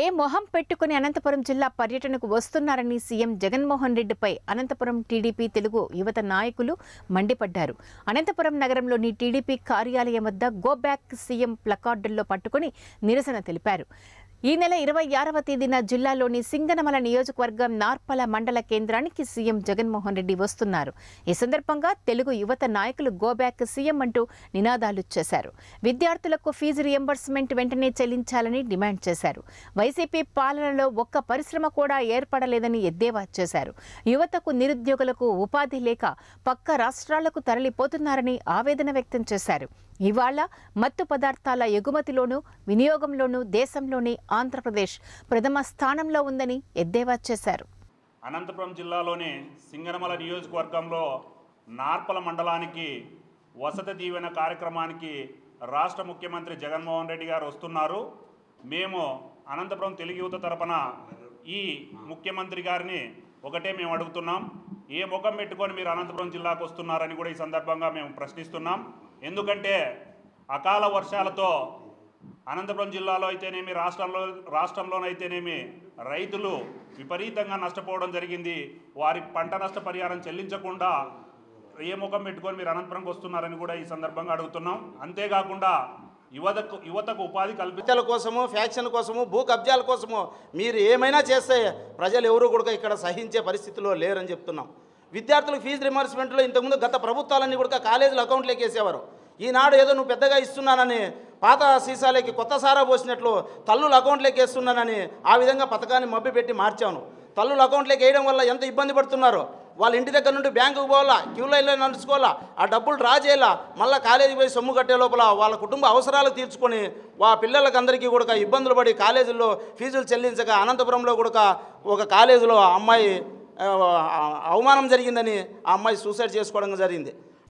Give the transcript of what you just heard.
ఏ మొహం పెట్టుకుని అనంతపురం జిల్లా పర్యటనకు వస్తున్నారని సీఎం జగన్మోహన్ రెడ్డిపై అనంతపురం టీడీపీ తెలుగు యువత నాయకులు మండిపడ్డారు అనంతపురం నగరంలోని టీడీపీ కార్యాలయం వద్ద గో బ్యాక్ సీఎం ప్లకార్డుల్లో పట్టుకుని నిరసన తెలిపారు ఈ నెల ఇరవై ఆరవ తేదీన జిల్లాలోని సింగనమల నియోజకవర్గం నార్పల మండల కేంద్రానికి సీఎం జగన్మోహన్ రెడ్డి వస్తున్నారు ఈ సందర్భంగా తెలుగు యువత నాయకులు గోబ్యాక్ సీఎం అంటూ నినాదాలు చేశారు విద్యార్థులకు ఫీజు రియంబర్స్మెంట్ వెంటనే చెల్లించాలని డిమాండ్ చేశారు వైసీపీ పాలనలో ఒక్క పరిశ్రమ కూడా ఏర్పడలేదని ఎద్దేవా చేశారు యువతకు నిరుద్యోగులకు ఉపాధి లేక పక్క రాష్ట్రాలకు తరలిపోతున్నారని ఆవేదన వ్యక్తం చేశారు ఇవాళ మత్తు పదార్థాల ఎగుమతిలోనూ వినియోగంలోనూ దేశంలోని ఆంధ్రప్రదేశ్ ప్రథమ స్థానంలో ఉందని ఎద్దేవా చేశారు అనంతపురం జిల్లాలోని సింగనమల నియోజకవర్గంలో నార్పల మండలానికి వసతి దీవెన కార్యక్రమానికి రాష్ట్ర ముఖ్యమంత్రి జగన్మోహన్ రెడ్డి గారు వస్తున్నారు మేము అనంతపురం తెలుగు యువత తరపున ఈ ముఖ్యమంత్రి గారిని ఒకటే మేము అడుగుతున్నాం ఏ ముఖం పెట్టుకొని మీరు అనంతపురం జిల్లాకు వస్తున్నారని కూడా ఈ సందర్భంగా మేము ప్రశ్నిస్తున్నాం ఎందుకంటే అకాల వర్షాలతో అనంతపురం జిల్లాలో అయితేనేమి రాష్ట్రంలో రాష్ట్రంలోనైతేనేమి రైతులు విపరీతంగా నష్టపోవడం జరిగింది వారి పంట నష్ట పరిహారం చెల్లించకుండా ఏ ముఖం పెట్టుకొని మీరు అనంతపురంకి వస్తున్నారని కూడా ఈ సందర్భంగా అడుగుతున్నాం అంతేకాకుండా యువతకు యువతకు ఉపాధి కల్పించల కోసము ఫ్యాక్షన్ కోసము భూ కబ్జాల కోసము మీరు ఏమైనా చేస్తే ప్రజలు ఎవరు కూడా ఇక్కడ సహించే పరిస్థితిలో లేరని చెప్తున్నాం విద్యార్థులకు ఫీజు రిమార్స్మెంట్లో ఇంతకుముందు గత ప్రభుత్వాలన్నీ కూడా కాలేజీలు అకౌంట్లోకి వేసేవారు ఈనాడు ఏదో నువ్వు పెద్దగా ఇస్తున్నానని పాత సీసాలకి కొత్త సారా పోసినట్లు తల్లులు అకౌంట్లోకి వేస్తున్నానని ఆ విధంగా పథకాన్ని మబ్బి పెట్టి మార్చాను తల్లులు అకౌంట్లోకి వేయడం వల్ల ఎంత ఇబ్బంది పడుతున్నారో వాళ్ళ ఇంటి దగ్గర నుండి బ్యాంకుకు పోవాలా క్యూ లైన్లో నడుచుకోవాలా ఆ డబ్బులు డ్రా చేయాలా మళ్ళీ కాలేజీకి పోయి సొమ్ము కట్టే లోపల వాళ్ళ కుటుంబ అవసరాలు తీర్చుకొని వా పిల్లలకందరికీ కూడా ఇబ్బందులు పడి కాలేజీల్లో ఫీజులు చెల్లించక అనంతపురంలో కూడా ఒక కాలేజీలో అమ్మాయి అవమానం జరిగిందని ఆ అమ్మాయి సూసైడ్ చేసుకోవడం జరిగింది